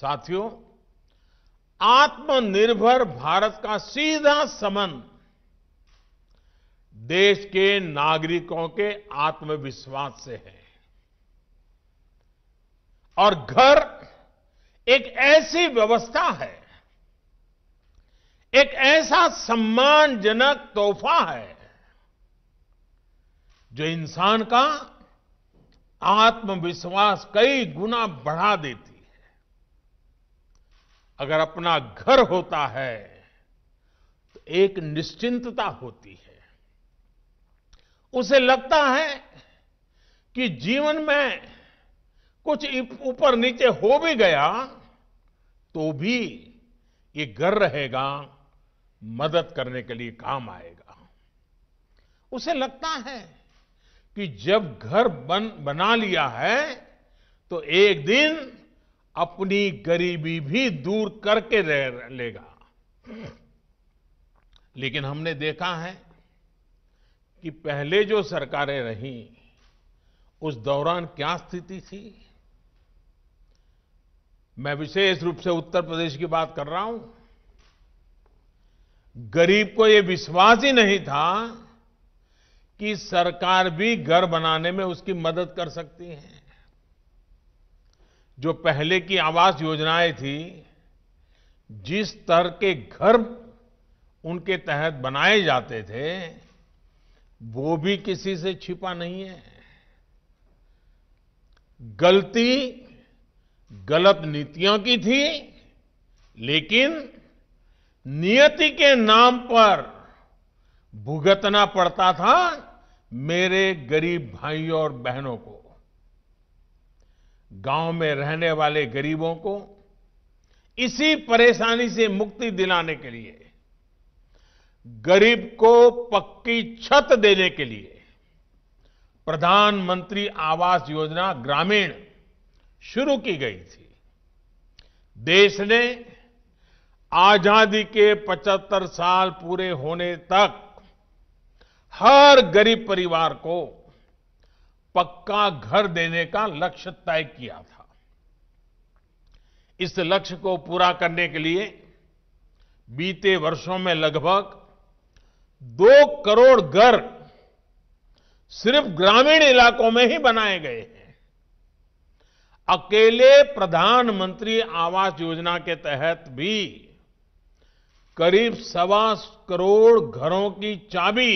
साथियों आत्मनिर्भर भारत का सीधा संबंध देश के नागरिकों के आत्मविश्वास से है और घर एक ऐसी व्यवस्था है एक ऐसा सम्मानजनक तोहफा है जो इंसान का आत्मविश्वास कई गुना बढ़ा देती अगर अपना घर होता है तो एक निश्चिंतता होती है उसे लगता है कि जीवन में कुछ ऊपर नीचे हो भी गया तो भी ये घर रहेगा मदद करने के लिए काम आएगा उसे लगता है कि जब घर बन बना लिया है तो एक दिन अपनी गरीबी भी दूर करके रह लेगा लेकिन हमने देखा है कि पहले जो सरकारें रहीं उस दौरान क्या स्थिति थी मैं विशेष रूप से उत्तर प्रदेश की बात कर रहा हूं गरीब को यह विश्वास ही नहीं था कि सरकार भी घर बनाने में उसकी मदद कर सकती है जो पहले की आवास योजनाएं थी जिस तरह के घर उनके तहत बनाए जाते थे वो भी किसी से छिपा नहीं है गलती गलत नीतियों की थी लेकिन नियति के नाम पर भुगतना पड़ता था मेरे गरीब भाइयों और बहनों को गांव में रहने वाले गरीबों को इसी परेशानी से मुक्ति दिलाने के लिए गरीब को पक्की छत देने के लिए प्रधानमंत्री आवास योजना ग्रामीण शुरू की गई थी देश ने आजादी के 75 साल पूरे होने तक हर गरीब परिवार को पक्का घर देने का लक्ष्य तय किया था इस लक्ष्य को पूरा करने के लिए बीते वर्षों में लगभग दो करोड़ घर सिर्फ ग्रामीण इलाकों में ही बनाए गए हैं अकेले प्रधानमंत्री आवास योजना के तहत भी करीब सवा करोड़ घरों की चाबी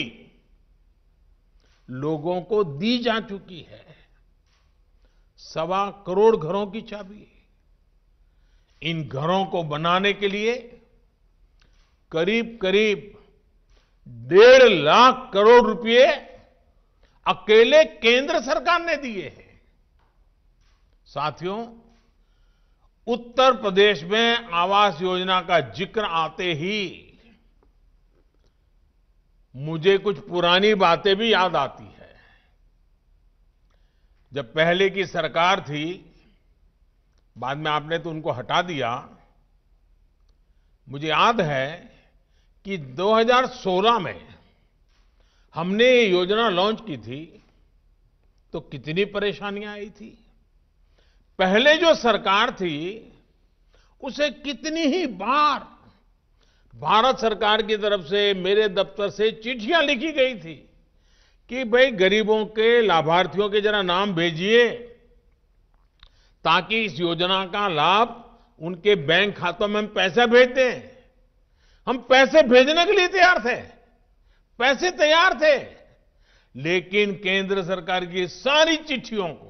लोगों को दी जा चुकी है सवा करोड़ घरों की चाबी इन घरों को बनाने के लिए करीब करीब डेढ़ लाख करोड़ रुपए अकेले केंद्र सरकार ने दिए हैं साथियों उत्तर प्रदेश में आवास योजना का जिक्र आते ही मुझे कुछ पुरानी बातें भी याद आती है जब पहले की सरकार थी बाद में आपने तो उनको हटा दिया मुझे याद है कि 2016 में हमने ये योजना लॉन्च की थी तो कितनी परेशानियां आई थी पहले जो सरकार थी उसे कितनी ही बार भारत सरकार की तरफ से मेरे दफ्तर से चिट्ठियां लिखी गई थी कि भाई गरीबों के लाभार्थियों के जरा नाम भेजिए ताकि इस योजना का लाभ उनके बैंक खातों में हम पैसे भेज दें हम पैसे भेजने के लिए तैयार थे पैसे तैयार थे लेकिन केंद्र सरकार की सारी चिट्ठियों को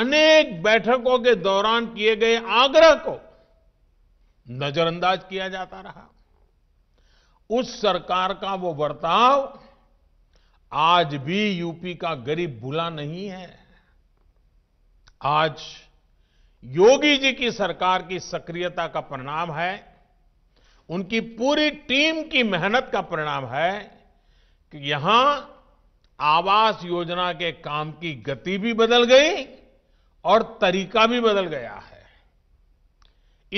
अनेक बैठकों के दौरान किए गए आग्रह को नजरअंदाज किया जाता रहा उस सरकार का वो बर्ताव आज भी यूपी का गरीब भूला नहीं है आज योगी जी की सरकार की सक्रियता का परिणाम है उनकी पूरी टीम की मेहनत का परिणाम है कि यहां आवास योजना के काम की गति भी बदल गई और तरीका भी बदल गया है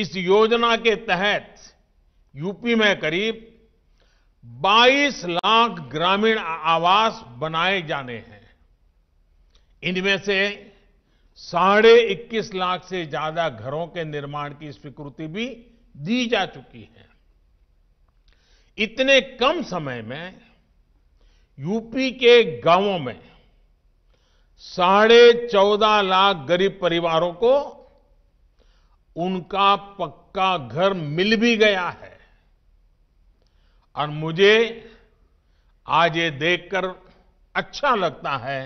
इस योजना के तहत यूपी में करीब 22 लाख ग्रामीण आवास बनाए जाने हैं इनमें से साढ़े इक्कीस लाख से ज्यादा घरों के निर्माण की स्वीकृति भी दी जा चुकी है इतने कम समय में यूपी के गांवों में साढ़े चौदह लाख गरीब परिवारों को उनका पक्का घर मिल भी गया है और मुझे आज ये देखकर अच्छा लगता है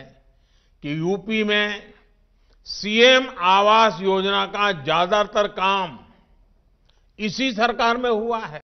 कि यूपी में सीएम आवास योजना का ज्यादातर काम इसी सरकार में हुआ है